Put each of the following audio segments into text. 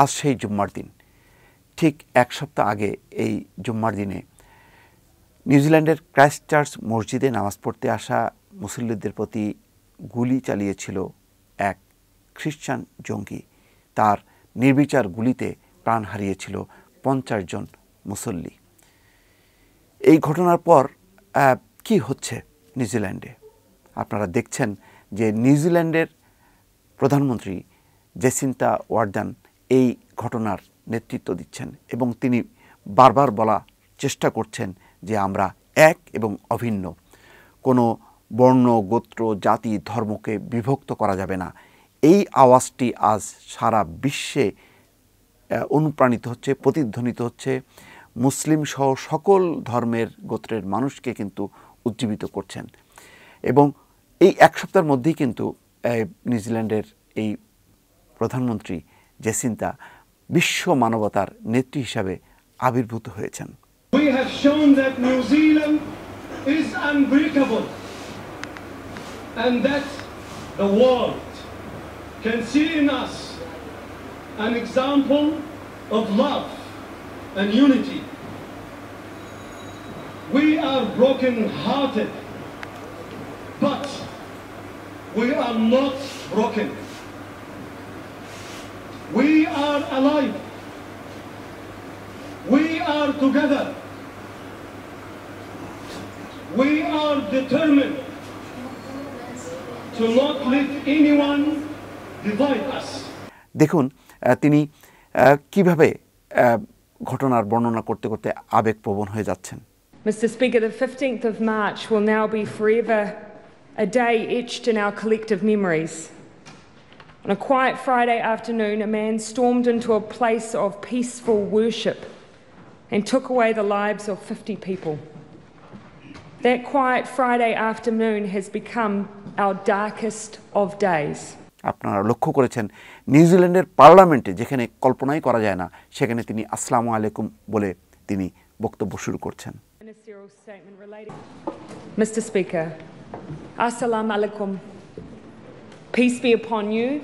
আজ সেই জুম্মার দিন ঠিক এক সপ্তাহ আগে এই জুম্মার দিনে নিউজিল্যান্ডের ক্রাইস্ট চার্চ মসজিদে নামাজ পড়তে আসা মুসল্লিদের প্রতি গুলি চালিয়েছিল এক খ্রিশ্চান জঙ্গি তার নির্বিচার গুলিতে প্রাণ হারিয়েছিল পঞ্চাশ জন মুসল্লি এই ঘটনার পর কি হচ্ছে নিউজিল্যান্ডে আপনারা দেখছেন যে নিউজিল্যান্ডের প্রধানমন্ত্রী জেসিন্তা ওয়ার্ডান এই ঘটনার নেতৃত্ব দিচ্ছেন এবং তিনি বারবার বলা চেষ্টা করছেন যে আমরা এক এবং অভিন্ন কোনো বর্ণ গোত্র জাতি ধর্মকে বিভক্ত করা যাবে না এই আওয়াজটি আজ সারা বিশ্বে অনুপ্রাণিত হচ্ছে প্রতিধ্বনিত হচ্ছে মুসলিম সহ সকল ধর্মের গোত্রের মানুষকে কিন্তু উজ্জীবিত করছেন এবং এই এক সপ্তাহের মধ্যেই কিন্তু নিউজিল্যান্ডের এই প্রধানমন্ত্রী জেসিন্তা বিশ্ব মানবতার নেত্রী হিসাবে আবির্ভূত হয়েছেন We have shown that New Zealand is unbreakable and that the can see us an example of love unity. We are broken-hearted, but we are not broken. are alive. We are together. We are determined to not let anyone divide us. দেখুন তিনি কিভাবে ঘটনার বর্ণনা করতে করতে আবেগপ্রবণ হয়ে যাচ্ছেন Mr. Speaker, the 15th of March will now be forever a day etched in our collective memories. On a quiet Friday afternoon, a man stormed into a place of peaceful worship and took away the lives of 50 people. That quiet Friday afternoon has become our darkest of days. আপনারা লক্ষ্য করেছেন নিউজিল্যান্ডের পার্লামেন্টে যেখানে কল্পনাই করা যায় না সেখানে তিনি আসসালামু আলাইকুম বলে তিনি বক্তব্য শুরু করছেন মিস্টার Speaker, Assalamu আলাইকুম Peace be upon you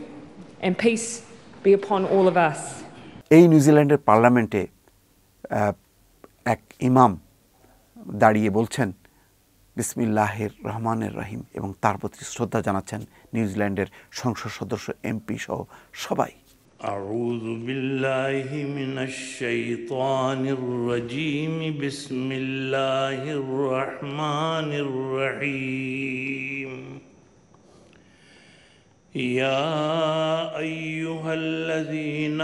and peace be upon all of us. এই নিউজিল্যান্ডের পার্লামেন্টে এক ইমাম দাঁড়িয়ে বলছেন বিসমিল্লাহের রহমানের রহিম এবং তার প্রতি শ্রদ্ধা জানাচ্ছেন নিউজিল্যান্ডের সংসদ সদস্য এমপি সহ সবাই أعوذ بالله من الشيطان الرجيم بسم الله الرحمن الرحيم يا أيها الذين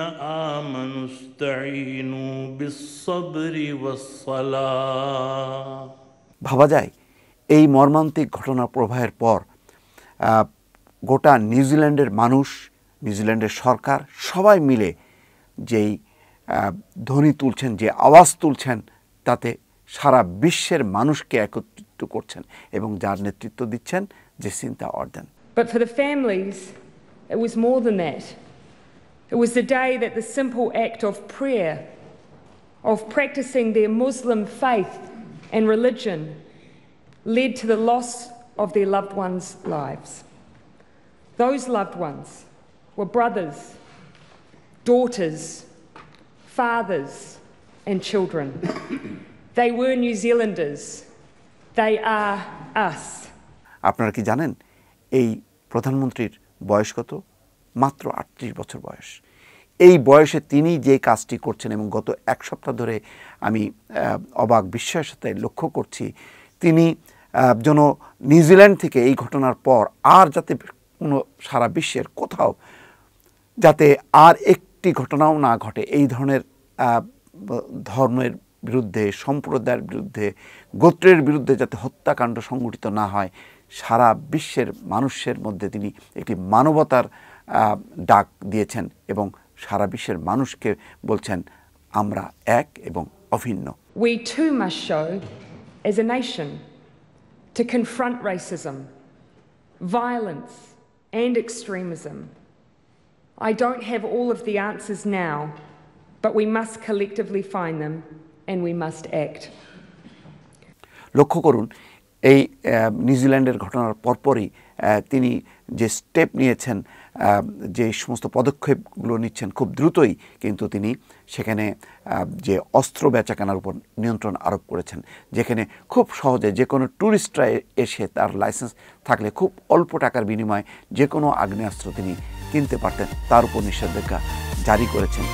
آمنوا استعينوا بالصبر والصلاة ভাবা যায় এই মর্মান্তিক ঘটনা প্রবাহের পর গোটা নিউজিল্যান্ডের মানুষ নিউজিল্যান্ডের সরকার সবাই মিলে যেই ধ্বনি তুলছেন যে আওয়াজ তুলছেন তাতে সারা বিশ্বের মানুষকে একত্রিত করছেন এবং যার নেতৃত্ব দিচ্ছেন যে চিন্তা অর্জন But for the families, it was more than that. It was the day that the simple act of prayer, of practicing their Muslim faith and religion, led to the loss of their loved ones' lives. Those loved ones were brothers, daughters, fathers, and children. they were New Zealanders. They are us. আপনারা কি জানেন এই প্রধানমন্ত্রীর বয়স কত মাত্র আটত্রিশ বছর বয়স এই বয়সে তিনি যে কাজটি করছেন এবং গত এক সপ্তাহ ধরে আমি অবাক বিস্ময়ের সাথে লক্ষ্য করছি তিনি যেন নিউজিল্যান্ড থেকে এই ঘটনার পর আর যাতে কোনো সারা বিশ্বের কোথাও যাতে আর একটি ঘটনাও না ঘটে এই ধরনের ধর্মের বিরুদ্ধে সম্প্রদায়ের বিরুদ্ধে গোত্রের বিরুদ্ধে যাতে হত্যাকাণ্ড সংঘটিত না হয় সারা বিশ্বের মানুষের মধ্যে তিনি একটি মানবতার ডাক দিয়েছেন এবং সারা বিশ্বের মানুষকে বলছেন আমরা এক এবং অভিন্ন We too must show, as a nation, to confront racism, violence, and extremism. I don't have all of the answers now, but we must collectively find them and we must act. লক্ষ্য করুন এই নিউজিল্যান্ডের ঘটনার পরপরই তিনি যে step নিয়েছেন যে সমস্ত পদক্ষেপগুলো নিচ্ছেন খুব দ্রুতই কিন্তু তিনি সেখানে যে অস্ত্র বেচাকেনার উপর নিয়ন্ত্রণ আরোপ করেছেন যেখানে খুব সহজে যে কোনো ট্যুরিস্টরা এসে তার লাইসেন্স থাকলে খুব অল্প টাকার বিনিময়ে যে কোনো আগ্নেয়াস্ত্র তিনি কিনতে পারতেন তার উপর নিষেধাজ্ঞা জারি করেছেন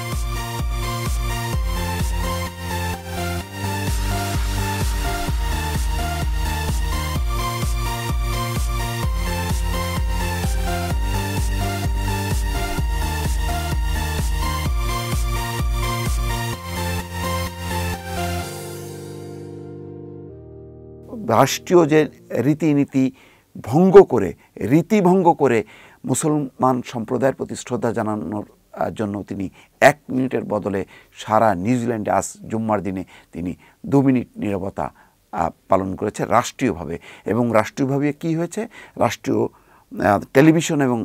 রাষ্ট্রীয় যে রীতিনীতি ভঙ্গ করে রীতি ভঙ্গ করে মুসলমান সম্প্রদায়ের প্রতি শ্রদ্ধা জানানোর জন্য তিনি এক মিনিটের বদলে সারা নিউজিল্যান্ডে আজ জুম্মার দিনে তিনি দু মিনিট নিরবতা পালন করেছে রাষ্ট্রীয়ভাবে এবং রাষ্ট্রীয়ভাবে কি হয়েছে রাষ্ট্রীয় টেলিভিশন এবং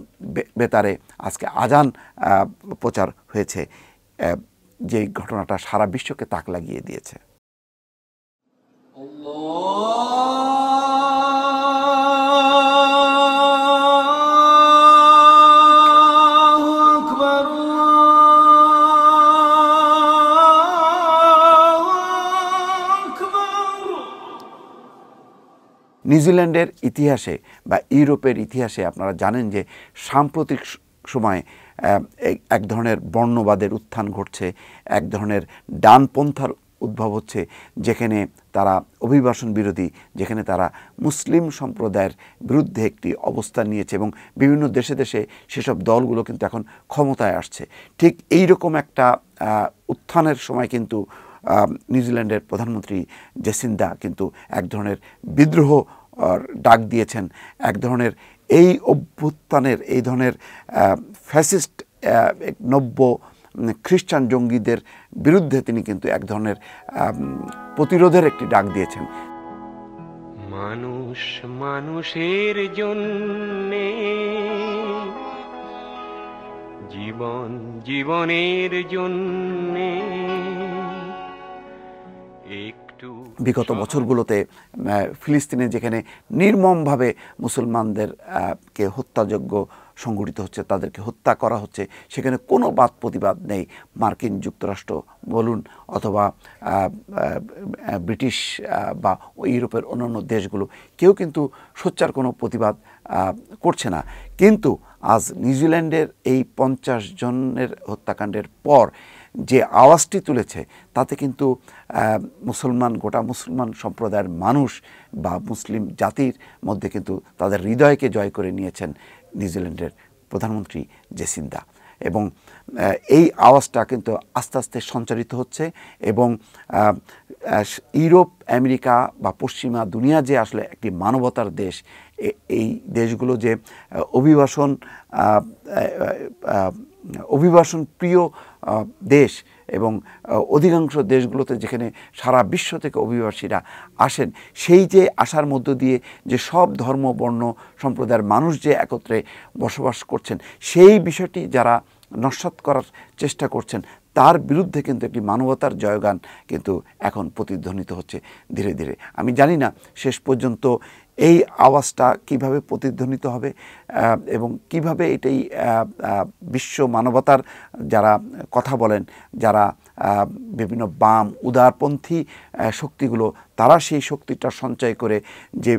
বেতারে আজকে আজান প্রচার হয়েছে যে ঘটনাটা সারা বিশ্বকে তাক লাগিয়ে দিয়েছে নিউজিল্যান্ডের ইতিহাসে বা ইউরোপের ইতিহাসে আপনারা জানেন যে সাম্প্রতিক সময়ে এক ধরনের বর্ণবাদের উত্থান ঘটছে এক ধরনের ডানপন্থার উদ্ভব হচ্ছে যেখানে তারা অভিবাসন বিরোধী যেখানে তারা মুসলিম সম্প্রদায়ের বিরুদ্ধে একটি অবস্থান নিয়েছে এবং বিভিন্ন দেশে দেশে সেসব দলগুলো কিন্তু এখন ক্ষমতায় আসছে ঠিক এই রকম একটা উত্থানের সময় কিন্তু নিউজিল্যান্ডের প্রধানমন্ত্রী জেসিন্দা কিন্তু এক ধরনের বিদ্রোহ ডাক দিয়েছেন এক ধরনের এই অভ্যুত্থানের এই ধরনের ফ্যাসিস্ট নব্য খ্রিস্টান জঙ্গিদের বিরুদ্ধে তিনি কিন্তু এক ধরনের প্রতিরোধের একটি ডাক দিয়েছেন মানুষ মানুষের জন্য জীবন জীবনের জন্যে বিগত আচ্ছা। বছরগুলোতে ফিলিস্তিনে যেখানে নির্মমভাবে মুসলমানদেরকে হত্যাযোগ্য সংগঠিত হচ্ছে তাদেরকে হত্যা করা হচ্ছে সেখানে কোনো বাদ প্রতিবাদ নেই মার্কিন যুক্তরাষ্ট্র বলুন অথবা ব্রিটিশ বা ইউরোপের অন্যান্য দেশগুলো কেউ কিন্তু সোচ্চার কোনো প্রতিবাদ করছে না কিন্তু আজ নিউজিল্যান্ডের এই পঞ্চাশ জনের হত্যাকাণ্ডের পর যে আওয়াজটি তুলেছে তাতে কিন্তু মুসলমান গোটা মুসলমান সম্প্রদায়ের মানুষ বা মুসলিম জাতির মধ্যে কিন্তু তাদের হৃদয়কে জয় করে নিয়েছেন নিউজিল্যান্ডের প্রধানমন্ত্রী জেসিন্দা এবং এই আওয়াজটা কিন্তু আস্তে আস্তে সঞ্চারিত হচ্ছে এবং ইউরোপ আমেরিকা বা পশ্চিমা দুনিয়া যে আসলে একটি মানবতার দেশ এই দেশগুলো যে অভিবাসন অভিবাসন প্রিয় দেশ এবং অধিকাংশ দেশগুলোতে যেখানে সারা বিশ্ব থেকে অভিবাসীরা আসেন সেই যে আসার মধ্য দিয়ে যে সব ধর্ম বর্ণ সম্প্রদায়ের মানুষ যে একত্রে বসবাস করছেন সেই বিষয়টি যারা নস্বাত করার চেষ্টা করছেন তার বিরুদ্ধে কিন্তু একটি মানবতার জয়গান কিন্তু এখন প্রতিধ্বনিত হচ্ছে ধীরে ধীরে আমি জানি না শেষ পর্যন্ত এই আওয়াজটা কিভাবে প্রতিধ্বনিত হবে এবং কিভাবে এটাই বিশ্ব মানবতার যারা কথা বলেন যারা বিভিন্ন বাম উদারপন্থী শক্তিগুলো তারা সেই শক্তিটা সঞ্চয় করে যে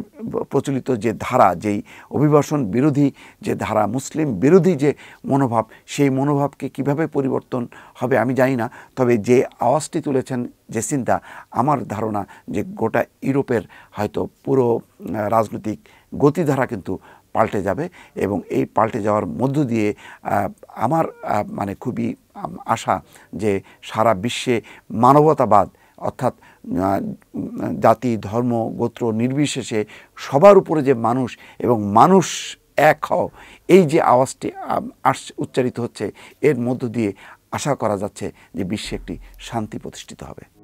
প্রচলিত যে ধারা যেই অভিবাসন বিরোধী যে ধারা মুসলিম বিরোধী যে মনোভাব সেই মনোভাবকে কিভাবে পরিবর্তন হবে আমি জানি না তবে যে আওয়াজটি তুলেছেন যে চিন্তা আমার ধারণা যে গোটা ইউরোপের হয়তো পুরো রাজনৈতিক গতিধারা কিন্তু পাল্টে যাবে এবং এই পাল্টে যাওয়ার মধ্য দিয়ে আমার মানে খুবই আশা যে সারা বিশ্বে মানবতাবাদ অর্থাৎ জাতি ধর্ম গোত্র নির্বিশেষে সবার উপরে যে মানুষ এবং মানুষ এক হও এই যে আওয়াজটি উচ্চারিত হচ্ছে এর মধ্য দিয়ে আশা করা যাচ্ছে যে বিশ্বে একটি শান্তি প্রতিষ্ঠিত হবে